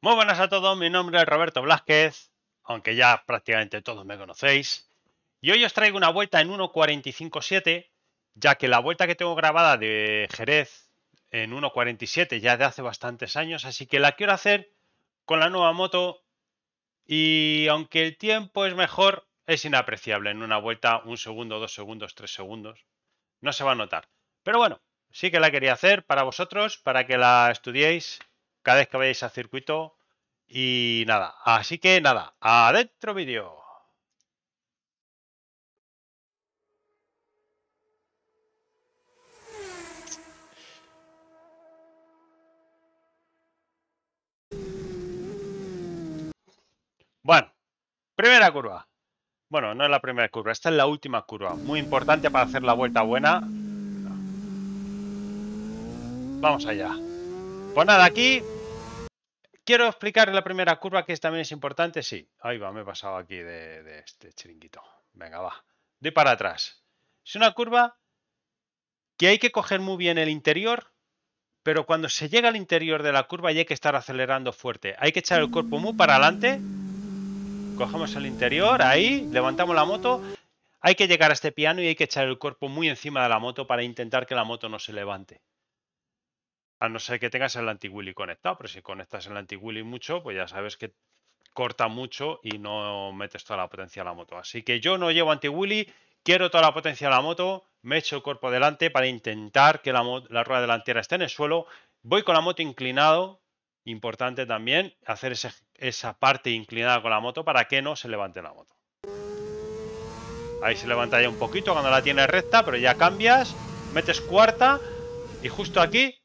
Muy buenas a todos, mi nombre es Roberto Blázquez, aunque ya prácticamente todos me conocéis. Y hoy os traigo una vuelta en 1.45.7, ya que la vuelta que tengo grabada de Jerez en 1.47 ya de hace bastantes años, así que la quiero hacer con la nueva moto y aunque el tiempo es mejor, es inapreciable en una vuelta, un segundo, dos segundos, tres segundos, no se va a notar. Pero bueno, sí que la quería hacer para vosotros, para que la estudiéis cada vez que vayáis al circuito. Y nada, así que nada, adentro vídeo. Bueno, primera curva. Bueno, no es la primera curva, esta es la última curva. Muy importante para hacer la vuelta buena. Vamos allá. Pues nada, aquí Quiero explicar la primera curva que también es importante. Sí, ahí va, me he pasado aquí de, este chiringuito. Venga, va. de para atrás. Es una curva que hay que coger muy bien el interior, pero cuando se llega al interior de la curva hay que estar acelerando fuerte. Hay que echar el cuerpo muy para adelante. Cogemos el interior, ahí, levantamos la moto. Hay que llegar a este piano y hay que echar el cuerpo muy encima de la moto para intentar que la moto no se levante. A no ser que tengas el anti wheelie conectado, pero si conectas el anti wheelie mucho, pues ya sabes que corta mucho y no metes toda la potencia a la moto. Así que yo no llevo anti wheelie quiero toda la potencia a la moto, me echo el cuerpo delante para intentar que la, rueda delantera esté en el suelo. Voy con la moto inclinado, importante también hacer esa parte inclinada con la moto para que no se levante la moto. Ahí se levanta ya un poquito cuando la tienes recta, pero ya cambias, metes cuarta y justo aquí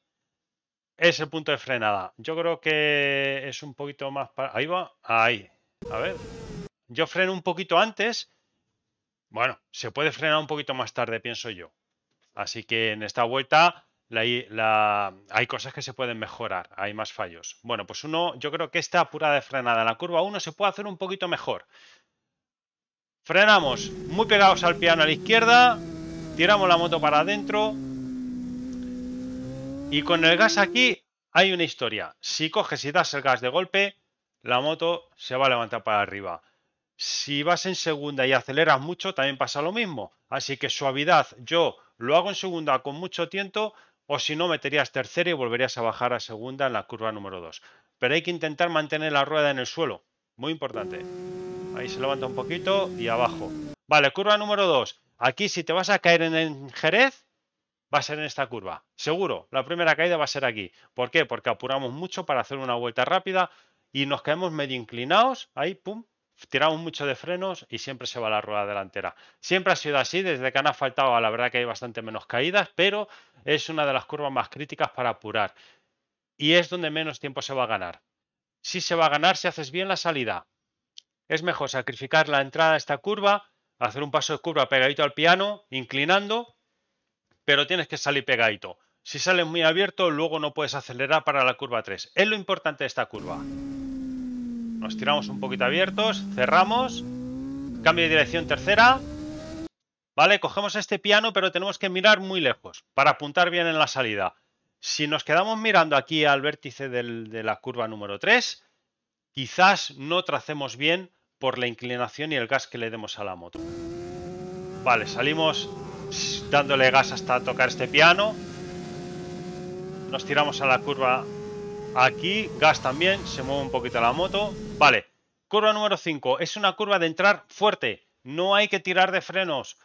es el punto de frenada. Yo creo que es un poquito más para... Ahí va. Ahí. A ver. Yo freno un poquito antes. Bueno, se puede frenar un poquito más tarde, pienso yo. Así que en esta vuelta hay cosas que se pueden mejorar, hay más fallos. Bueno, pues uno, yo creo que esta apurada de frenada en la curva 1 se puede hacer un poquito mejor. Frenamos muy pegados al piano a la izquierda, tiramos la moto para adentro, y con el gas aquí hay una historia. Si coges y das el gas de golpe, la moto se va a levantar para arriba. Si vas en segunda y aceleras mucho, también pasa lo mismo. Así que suavidad, yo lo hago en segunda con mucho tiento, o si no, meterías tercera y volverías a bajar a segunda en la curva número 2. Pero hay que intentar mantener la rueda en el suelo. Muy importante. Ahí se levanta un poquito y abajo. Vale, curva número 2. Aquí si te vas a caer en el Jerez, va a ser en esta curva. Seguro, la primera caída va a ser aquí. ¿Por qué? Porque apuramos mucho para hacer una vuelta rápida y nos caemos medio inclinados, ahí, pum, tiramos mucho de frenos y siempre se va la rueda delantera. Siempre ha sido así, desde que han asfaltado, la verdad que hay bastante menos caídas, pero es una de las curvas más críticas para apurar. Y es donde menos tiempo se va a ganar. Si se va a ganar si haces bien la salida. Es mejor sacrificar la entrada a esta curva, hacer un paso de curva pegadito al piano, inclinando, pero tienes que salir pegadito. Si sales muy abierto, luego no puedes acelerar para la curva 3. Es lo importante de esta curva. Nos tiramos un poquito abiertos, cerramos, cambio de dirección tercera. Vale, cogemos este piano, pero tenemos que mirar muy lejos para apuntar bien en la salida. Si nos quedamos mirando aquí al vértice de la curva número 3, quizás no tracemos bien por la inclinación y el gas que le demos a la moto. Vale, salimos dándole gas hasta tocar este piano. Nos tiramos a la curva aquí. Gas también. Se mueve un poquito la moto. Vale. Curva número 5. Es una curva de entrar fuerte. No hay que tirar de frenos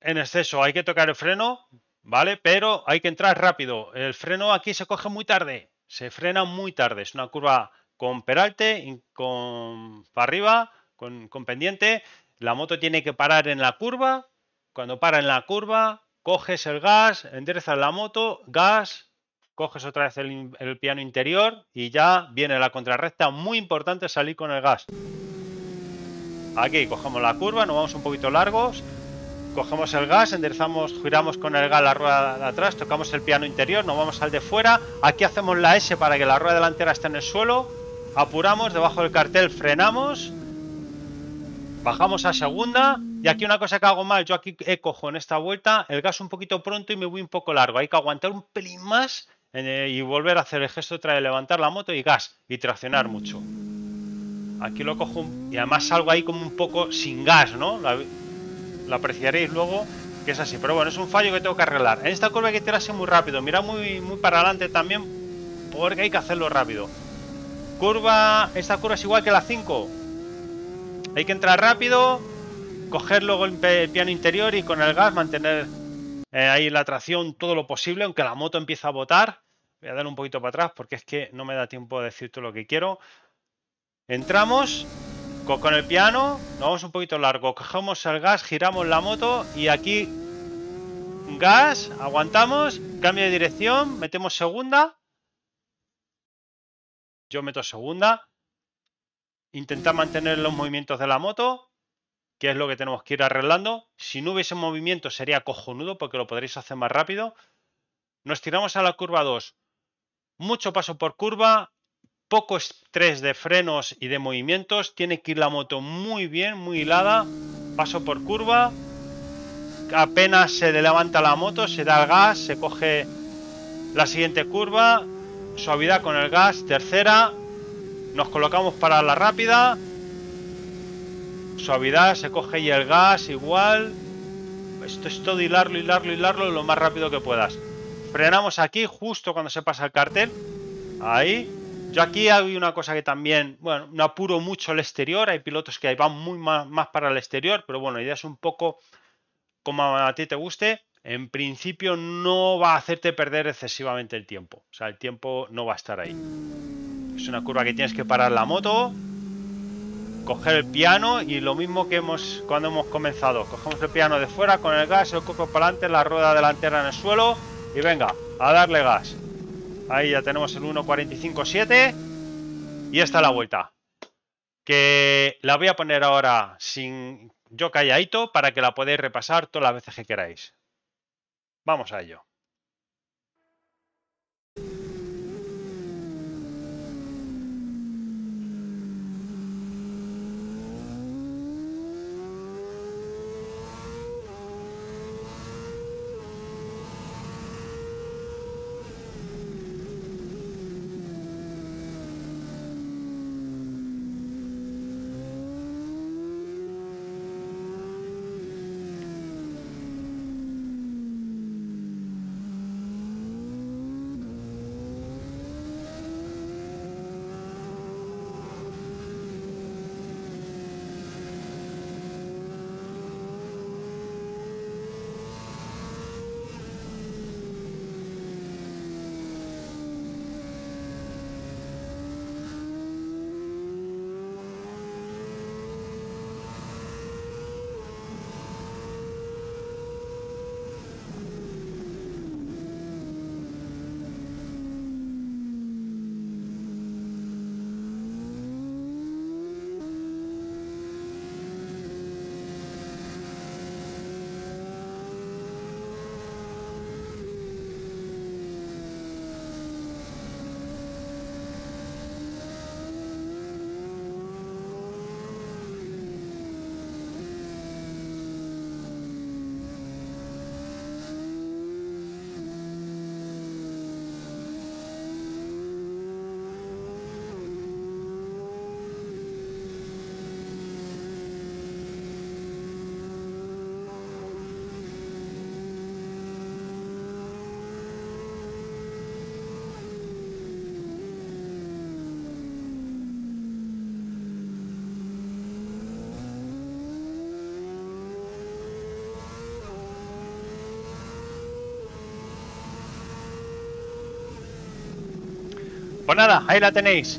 en exceso. Hay que tocar el freno. Vale. Pero hay que entrar rápido. El freno aquí se coge muy tarde. Se frena muy tarde. Es una curva con peralte, con para arriba, con, con pendiente. La moto tiene que parar en la curva cuando para en la curva, coges el gas, enderezas la moto, gas, coges otra vez el, piano interior y ya viene la contrarrecta. Muy importante salir con el gas. Aquí cogemos la curva, nos vamos un poquito largos, cogemos el gas, enderezamos, giramos con el gas la rueda de atrás, tocamos el piano interior, nos vamos al de fuera, aquí hacemos la S para que la rueda delantera esté en el suelo, apuramos, debajo del cartel frenamos, bajamos a segunda, y aquí una cosa que hago mal, yo aquí cojo en esta vuelta el gas un poquito pronto y me voy un poco largo. Hay que aguantar un pelín más eh, y volver a hacer el gesto otra de levantar la moto y gas y traccionar mucho. Aquí lo cojo y además salgo ahí como un poco sin gas, ¿no? Lo apreciaréis luego que es así. Pero bueno, es un fallo que tengo que arreglar. En esta curva hay que tirarse muy rápido. Mira muy, muy para adelante también porque hay que hacerlo rápido. Curva, esta curva es igual que la 5. Hay que entrar rápido coger luego el piano interior y con el gas mantener eh, ahí la tracción todo lo posible, aunque la moto empieza a botar. Voy a dar un poquito para atrás porque es que no me da tiempo de decir todo lo que quiero. Entramos con el piano, nos vamos un poquito largo, cogemos el gas, giramos la moto y aquí gas, aguantamos, cambio de dirección, metemos segunda. Yo meto segunda. Intentar mantener los movimientos de la moto qué es lo que tenemos que ir arreglando. Si no hubiese movimiento sería cojonudo porque lo podréis hacer más rápido. Nos tiramos a la curva 2. Mucho paso por curva, poco estrés de frenos y de movimientos. Tiene que ir la moto muy bien, muy hilada. Paso por curva. Apenas se levanta la moto, se da el gas, se coge la siguiente curva. Suavidad con el gas, tercera. Nos colocamos para la rápida Suavidad, se coge y el gas igual. Esto es todo hilarlo, hilarlo, hilarlo lo más rápido que puedas. Frenamos aquí justo cuando se pasa el cartel. Ahí. Yo aquí hay una cosa que también, bueno, no apuro mucho el exterior. Hay pilotos que van muy más, más para el exterior, pero bueno, ideas un poco como a ti te guste. En principio no va a hacerte perder excesivamente el tiempo. O sea, el tiempo no va a estar ahí. Es una curva que tienes que parar la moto coger el piano y lo mismo que hemos cuando hemos comenzado. Cogemos el piano de fuera con el gas, el coco para adelante, la rueda delantera en el suelo y venga, a darle gas. Ahí ya tenemos el 1.45.7 y esta la vuelta. Que la voy a poner ahora sin yo calladito para que la podáis repasar todas las veces que queráis. Vamos a ello. Pues nada, ahí la tenéis.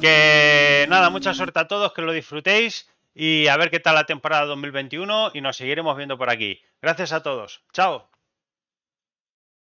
Que nada, mucha suerte a todos, que lo disfrutéis y a ver qué tal la temporada 2021 y nos seguiremos viendo por aquí. Gracias a todos. Chao.